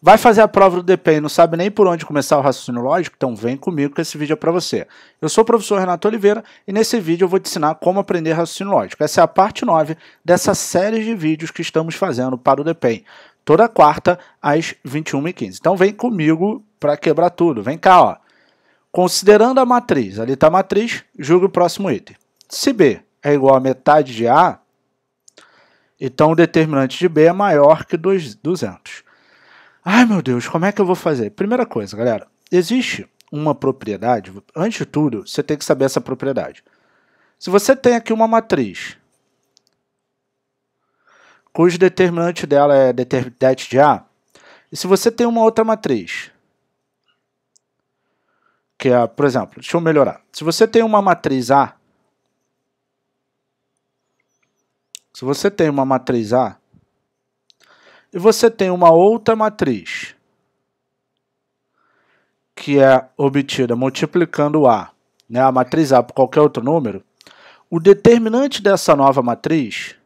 Vai fazer a prova do DP e não sabe nem por onde começar o raciocínio lógico? Então vem comigo que esse vídeo é para você. Eu sou o professor Renato Oliveira e nesse vídeo eu vou te ensinar como aprender raciocínio lógico. Essa é a parte 9 dessa série de vídeos que estamos fazendo para o DPEM. Toda quarta às 21h15. Então vem comigo para quebrar tudo. Vem cá, ó. Considerando a matriz, ali está a matriz, julgue o próximo item. Se B é igual a metade de A, então o determinante de B é maior que 200. Ai meu Deus, como é que eu vou fazer? Primeira coisa, galera, existe uma propriedade, antes de tudo, você tem que saber essa propriedade. Se você tem aqui uma matriz cujo determinante dela é determinante de A, e se você tem uma outra matriz, que é, por exemplo, deixa eu melhorar. Se você tem uma matriz A, se você tem uma matriz A, e você tem uma outra matriz, que é obtida multiplicando A, né, a matriz A por qualquer outro número, o determinante dessa nova matriz,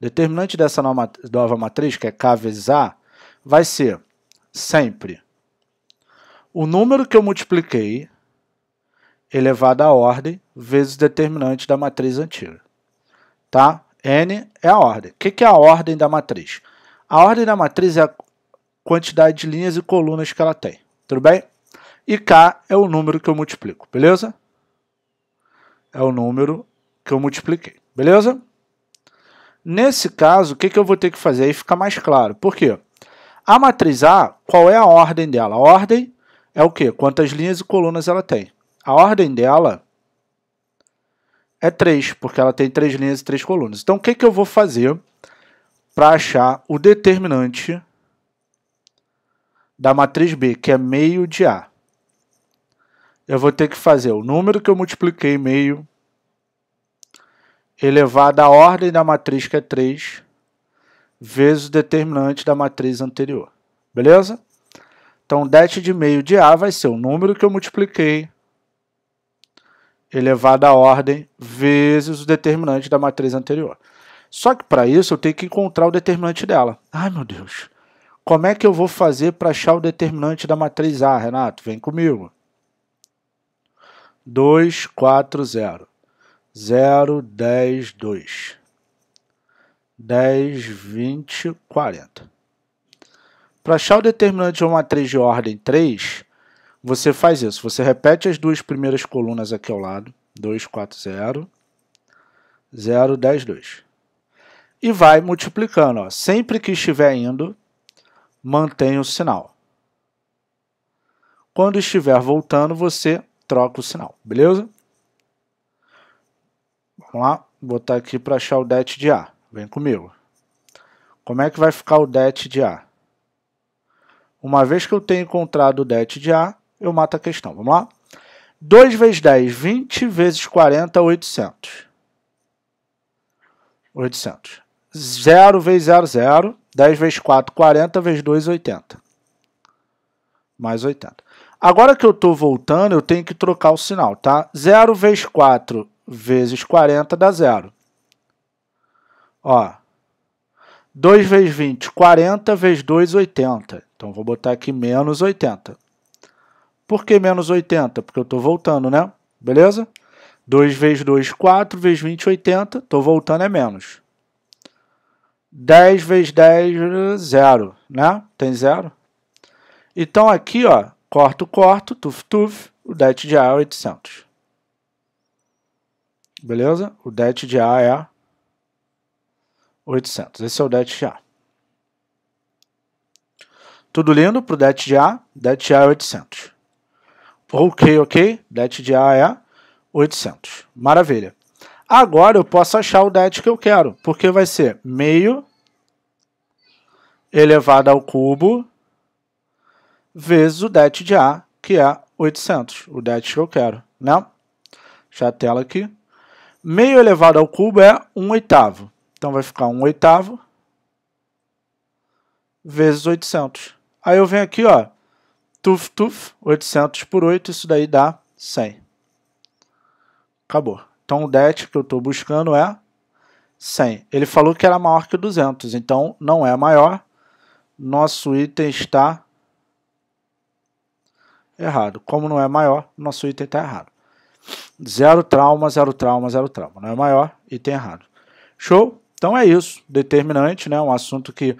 determinante dessa nova matriz, que é K vezes A, vai ser sempre o número que eu multipliquei elevado à ordem vezes o determinante da matriz antiga. Tá? N é a ordem. O que é a ordem da matriz? A ordem da matriz é a quantidade de linhas e colunas que ela tem, tudo bem? E K é o número que eu multiplico, beleza? É o número que eu multipliquei, beleza? Nesse caso, o que, que eu vou ter que fazer? Aí fica mais claro. Por quê? A matriz A, qual é a ordem dela? A ordem é o quê? Quantas linhas e colunas ela tem. A ordem dela é 3, porque ela tem 3 linhas e 3 colunas. Então, o que, que eu vou fazer para achar o determinante da matriz B, que é meio de A. Eu vou ter que fazer o número que eu multipliquei meio elevado à ordem da matriz, que é 3, vezes o determinante da matriz anterior. Beleza? Então, det de meio de A vai ser o número que eu multipliquei elevado à ordem vezes o determinante da matriz anterior. Só que para isso eu tenho que encontrar o determinante dela. Ai meu Deus, como é que eu vou fazer para achar o determinante da matriz A, Renato? Vem comigo. 2, 4, 0. 0, 10, 2. 10, 20, 40. Para achar o determinante de uma matriz de ordem 3, você faz isso. Você repete as duas primeiras colunas aqui ao lado. 2, 4, 0. 0, 10, 2 e vai multiplicando. Ó. Sempre que estiver indo, mantém o sinal. Quando estiver voltando, você troca o sinal, beleza? Vamos lá, botar aqui para achar o det de A. Vem comigo. Como é que vai ficar o det de A? Uma vez que eu tenho encontrado o det de A, eu mato a questão. Vamos lá? 2 vezes 10, 20 vezes 40, 800. 800. 0 vezes 0, 0. 10 vezes 4, 40, vezes 2, 80. Mais 80. Agora que eu estou voltando, eu tenho que trocar o sinal, tá? 0 vezes 4 vezes 40 dá 0. Ó, 2 vezes 20, 40 vezes 2, 80. Então, vou botar aqui menos 80. Por que menos 80? Porque eu estou voltando, né? Beleza? 2 vezes 2, 4, vezes 20, 80. Estou voltando é menos. 10 vezes 10, zero, né? Tem zero. Então aqui, ó, corto, corto, tuf, tuf, o det de A é 800. Beleza? O det de A é 800. Esse é o det de A. Tudo lindo para o det de A. Det de A é 800. Ok, ok. Det de A é 800. Maravilha. Agora eu posso achar o net que eu quero, porque vai ser meio elevado ao cubo vezes o det de A, que é 800, o det que eu quero, né? Deixa a tela aqui. Meio elevado ao cubo é 1 oitavo. Então vai ficar 1 oitavo vezes 800. Aí eu venho aqui, ó, tuf, tuf, 800 por 8, isso daí dá 100. Acabou. Então o det que eu estou buscando é 100. Ele falou que era maior que 200, então não é maior. Nosso item está errado. Como não é maior, nosso item está errado. Zero trauma, zero trauma, zero trauma. Não é maior, item errado. Show? Então é isso. Determinante, né? Um assunto que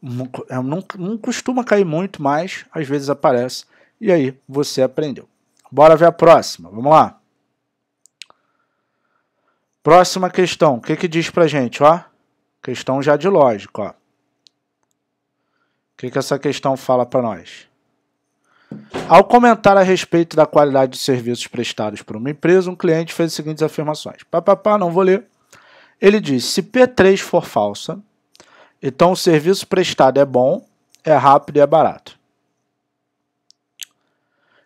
não, é, não costuma cair muito, mas às vezes aparece. E aí, você aprendeu. Bora ver a próxima. Vamos lá. Próxima questão, o que, que diz pra gente, ó? Questão já de lógico, ó. O que, que essa questão fala para nós? Ao comentar a respeito da qualidade de serviços prestados por uma empresa, um cliente fez as seguintes afirmações. Papapá, não vou ler. Ele diz: se P3 for falsa, então o serviço prestado é bom, é rápido e é barato.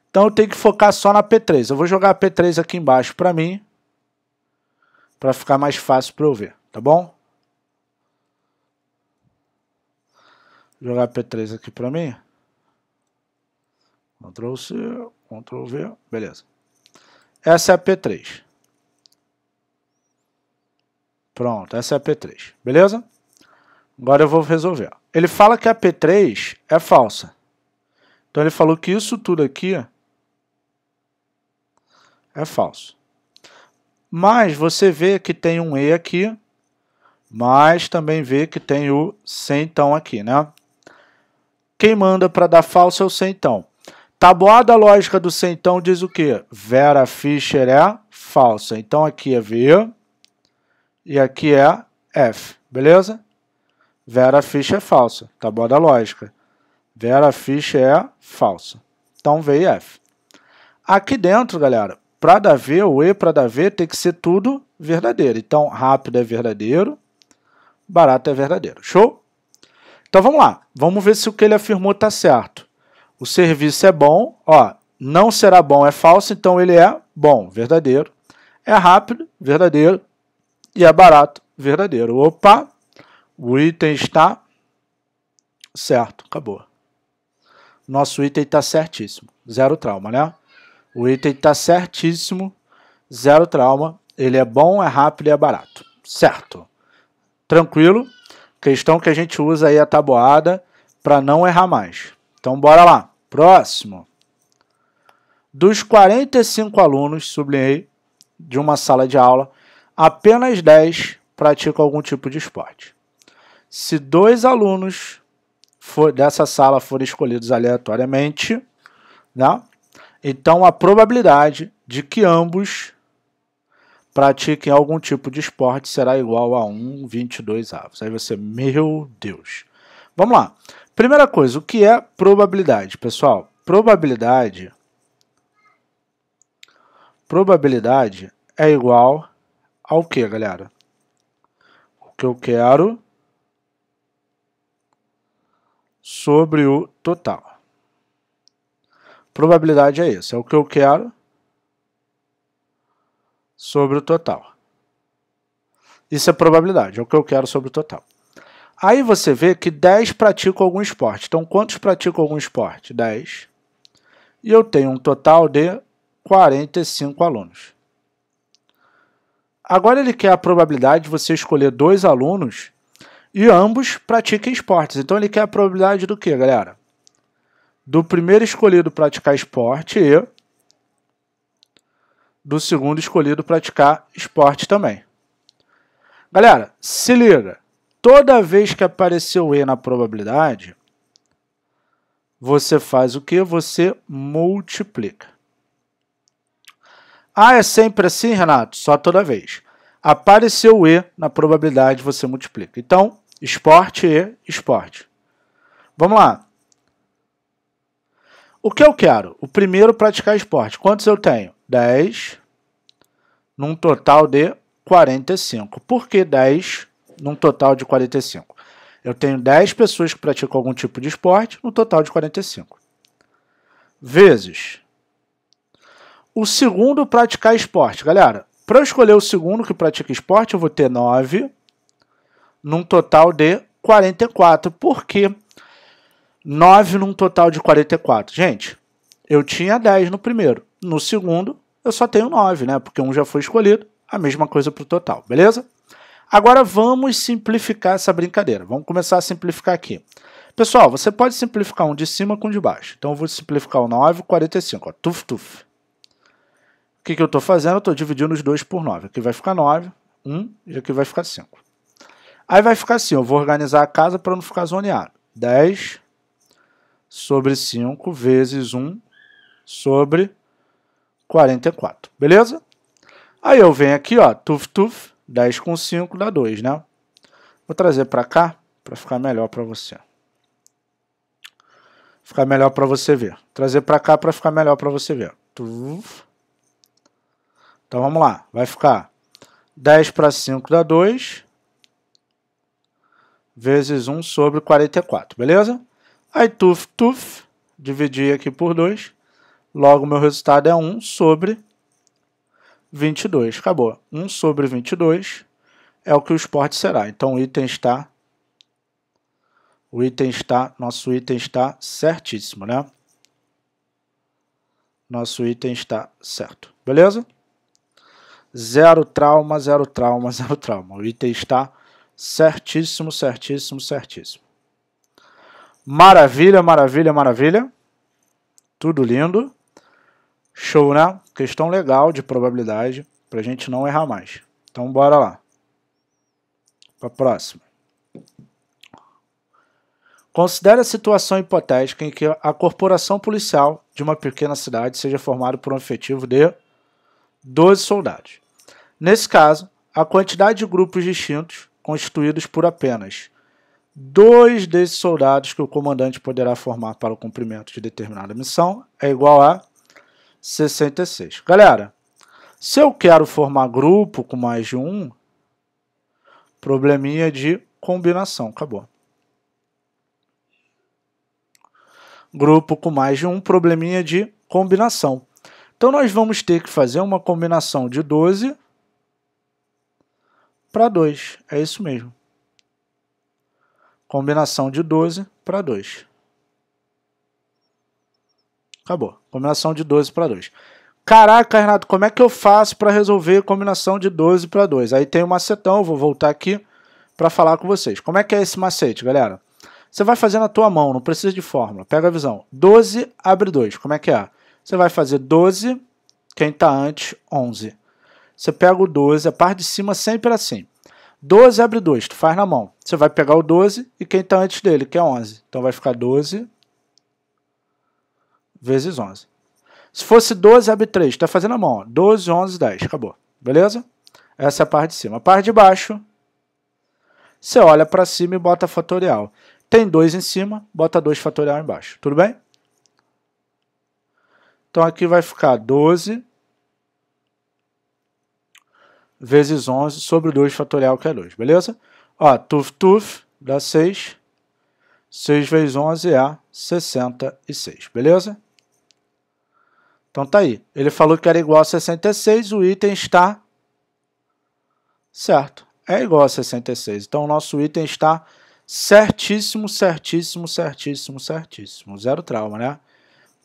Então eu tenho que focar só na P3. Eu vou jogar a P3 aqui embaixo para mim para ficar mais fácil para eu ver, tá bom? Vou jogar P3 aqui para mim. Ctrl C, Ctrl V, beleza. Essa é a P3. Pronto, essa é a P3, beleza? Agora eu vou resolver. Ele fala que a P3 é falsa. Então ele falou que isso tudo aqui é falso. Mas você vê que tem um E aqui, mas também vê que tem o centão aqui, né? Quem manda para dar falso é o centão. Tabuada lógica do centão diz o quê? Vera Fischer é falsa. Então aqui é V e aqui é F, beleza? Vera Fischer é falsa. Tabuada lógica. Vera Fischer é falsa. Então V e F. Aqui dentro, galera, para dar ver o E para dar ver tem que ser tudo verdadeiro. Então, rápido é verdadeiro, barato é verdadeiro. Show? Então vamos lá, vamos ver se o que ele afirmou está certo. O serviço é bom, ó, não será bom é falso, então ele é bom, verdadeiro. É rápido, verdadeiro. E é barato, verdadeiro. Opa, o item está certo, acabou. Nosso item está certíssimo, zero trauma, né? O item está certíssimo, zero trauma. Ele é bom, é rápido e é barato. Certo. Tranquilo. Questão que a gente usa aí a tabuada para não errar mais. Então bora lá. Próximo. Dos 45 alunos, sublinhei, de uma sala de aula, apenas 10 praticam algum tipo de esporte. Se dois alunos for, dessa sala forem escolhidos aleatoriamente, né, então a probabilidade de que ambos pratiquem algum tipo de esporte será igual a 1,22 avos. Aí você, meu Deus. Vamos lá. Primeira coisa, o que é probabilidade, pessoal? Probabilidade probabilidade é igual ao que, galera? O que eu quero sobre o total. Probabilidade é isso, é o que eu quero sobre o total. Isso é probabilidade, é o que eu quero sobre o total. Aí você vê que 10 praticam algum esporte. Então, quantos praticam algum esporte? 10. E eu tenho um total de 45 alunos. Agora ele quer a probabilidade de você escolher dois alunos e ambos pratiquem esportes. Então ele quer a probabilidade do que, galera? do primeiro escolhido praticar esporte e do segundo escolhido praticar esporte também. Galera, se liga. Toda vez que aparecer o E na probabilidade, você faz o que? Você multiplica. Ah, é sempre assim, Renato? Só toda vez. Apareceu o E na probabilidade, você multiplica. Então, esporte e esporte. Vamos lá. O que eu quero? O primeiro, praticar esporte. Quantos eu tenho? 10, num total de 45. Por que 10 num total de 45? Eu tenho 10 pessoas que praticam algum tipo de esporte, no total de 45. Vezes. O segundo, praticar esporte. Galera, para eu escolher o segundo que pratica esporte, eu vou ter 9, num total de 44. Por quê? Porque 9 num total de 44. Gente, eu tinha 10 no primeiro. No segundo, eu só tenho 9, né? Porque um já foi escolhido. A mesma coisa para o total, beleza? Agora vamos simplificar essa brincadeira. Vamos começar a simplificar aqui. Pessoal, você pode simplificar um de cima com um de baixo. Então eu vou simplificar o 9, 45. Ó, tuf, tuf. O que, que eu estou fazendo? Eu estou dividindo os dois por 9. Aqui vai ficar 9, 1 e aqui vai ficar 5. Aí vai ficar assim, eu vou organizar a casa para não ficar zoneado. 10, sobre 5 vezes 1 sobre 44, beleza? Aí eu venho aqui, ó, tuf, tuf, 10 com 5 dá 2, né? Vou trazer para cá para ficar melhor para você. Ficar melhor para você ver. Trazer para cá para ficar melhor para você ver. Tuf. Então vamos lá, vai ficar 10 para 5 dá 2 vezes 1 sobre 44, beleza? Aí tuf, tuf, dividi aqui por 2. Logo, meu resultado é 1 sobre 22. Acabou. 1 sobre 22 é o que o esporte será. Então, o item está... O item está... Nosso item está certíssimo, né? Nosso item está certo. Beleza? Zero trauma, zero trauma, zero trauma. O item está certíssimo, certíssimo, certíssimo. Maravilha, maravilha, maravilha. Tudo lindo. Show, né? Questão legal de probabilidade para a gente não errar mais. Então, bora lá. Para a próxima. Considere a situação hipotética em que a corporação policial de uma pequena cidade seja formada por um efetivo de 12 soldados. Nesse caso, a quantidade de grupos distintos, constituídos por apenas dois desses soldados que o comandante poderá formar para o cumprimento de determinada missão é igual a 66. Galera, se eu quero formar grupo com mais de um, probleminha de combinação, acabou. Grupo com mais de um, probleminha de combinação. Então nós vamos ter que fazer uma combinação de 12 para 2, é isso mesmo. Combinação de 12 para 2. Acabou. Combinação de 12 para 2. Caraca, Renato, como é que eu faço para resolver combinação de 12 para 2? Aí tem um macetão, vou voltar aqui para falar com vocês. Como é que é esse macete, galera? Você vai fazer na tua mão, não precisa de fórmula. Pega a visão. 12 abre 2. Como é que é? Você vai fazer 12, quem está antes, 11. Você pega o 12, a parte de cima sempre é assim. 12 abre 2, tu faz na mão. Você vai pegar o 12 e quem está antes dele, que é 11. Então vai ficar 12 vezes 11. Se fosse 12, abre 3, está fazendo a mão. Ó. 12, 11, 10, acabou. Beleza? Essa é a parte de cima. A parte de baixo, você olha para cima e bota fatorial. Tem 2 em cima, bota 2 fatorial embaixo. Tudo bem? Então aqui vai ficar 12 vezes 11 sobre 2 fatorial, que é 2, beleza? Ó, tuf tuf dá 6. 6 vezes 11 é 66, beleza? Então tá aí. Ele falou que era igual a 66, o item está certo. É igual a 66. Então o nosso item está certíssimo, certíssimo, certíssimo, certíssimo. Zero trauma, né?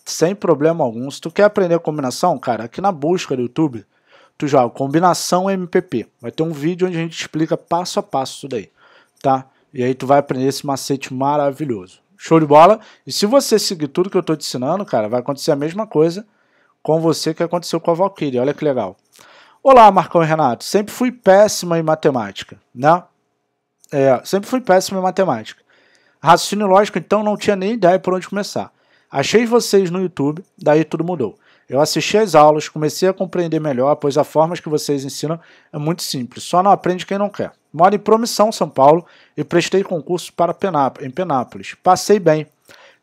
Sem problema algum. Se tu quer aprender a combinação, cara, aqui na busca do YouTube, tu joga combinação MPP. Vai ter um vídeo onde a gente explica passo a passo isso daí, tá? E aí tu vai aprender esse macete maravilhoso. Show de bola? E se você seguir tudo que eu estou te ensinando, cara, vai acontecer a mesma coisa com você que aconteceu com a Valkyrie. Olha que legal. Olá, Marcão e Renato. Sempre fui péssima em matemática, né? É, sempre fui péssima em matemática. Raciocínio lógico, então, não tinha nem ideia por onde começar. Achei vocês no YouTube, daí tudo mudou. Eu assisti às aulas, comecei a compreender melhor, pois a forma que vocês ensinam é muito simples, só não aprende quem não quer. Moro em Promissão, São Paulo, e prestei concurso para Penáp em Penápolis. Passei bem.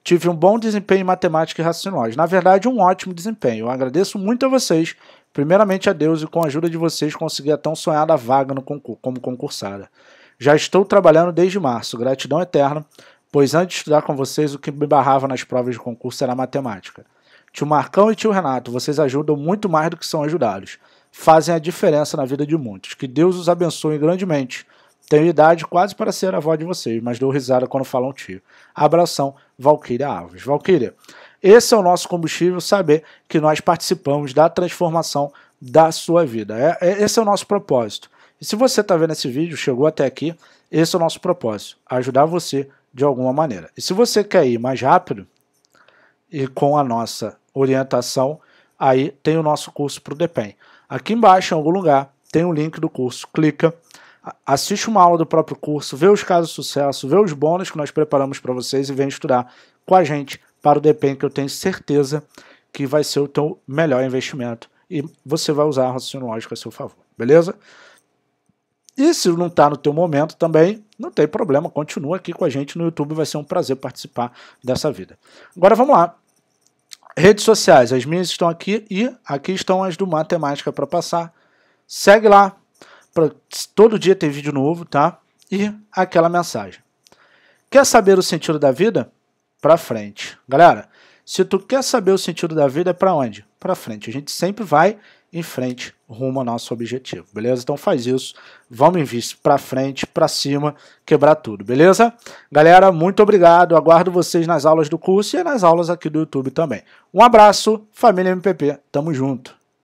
Tive um bom desempenho em matemática e raciocínio. Na verdade, um ótimo desempenho. Eu agradeço muito a vocês, primeiramente a Deus, e com a ajuda de vocês consegui a tão sonhada vaga no concurso, como concursada. Já estou trabalhando desde março. Gratidão eterna, pois antes de estudar com vocês, o que me barrava nas provas de concurso era matemática. Tio Marcão e tio Renato, vocês ajudam muito mais do que são ajudados. Fazem a diferença na vida de muitos. Que Deus os abençoe grandemente. Tenho idade quase para ser avó de vocês, mas dou risada quando falam tio. Abração, Valquíria Alves. Valquíria, esse é o nosso combustível, saber que nós participamos da transformação da sua vida. É, é esse é o nosso propósito. E se você está vendo esse vídeo, chegou até aqui, esse é o nosso propósito, ajudar você de alguma maneira. E se você quer ir mais rápido e com a nossa orientação, aí tem o nosso curso para o DEPEN. Aqui embaixo, em algum lugar, tem o link do curso. Clica, assiste uma aula do próprio curso, vê os casos de sucesso, vê os bônus que nós preparamos para vocês e vem estudar com a gente para o DEPEN, que eu tenho certeza que vai ser o teu melhor investimento e você vai usar a raciocínio lógico a seu favor, beleza? E se não está no teu momento também, não tem problema, continua aqui com a gente no YouTube, vai ser um prazer participar dessa vida. Agora vamos lá, Redes sociais, as minhas estão aqui e aqui estão as do Matemática para passar. Segue lá, pra, todo dia tem vídeo novo, tá? E aquela mensagem. Quer saber o sentido da vida? Para frente. Galera, se tu quer saber o sentido da vida, é para onde? Para frente. A gente sempre vai em frente rumo ao nosso objetivo, beleza? Então faz isso, vamos em vista para frente, para cima, quebrar tudo, beleza? Galera, muito obrigado, aguardo vocês nas aulas do curso e nas aulas aqui do YouTube também. Um abraço, família MPP, tamo junto!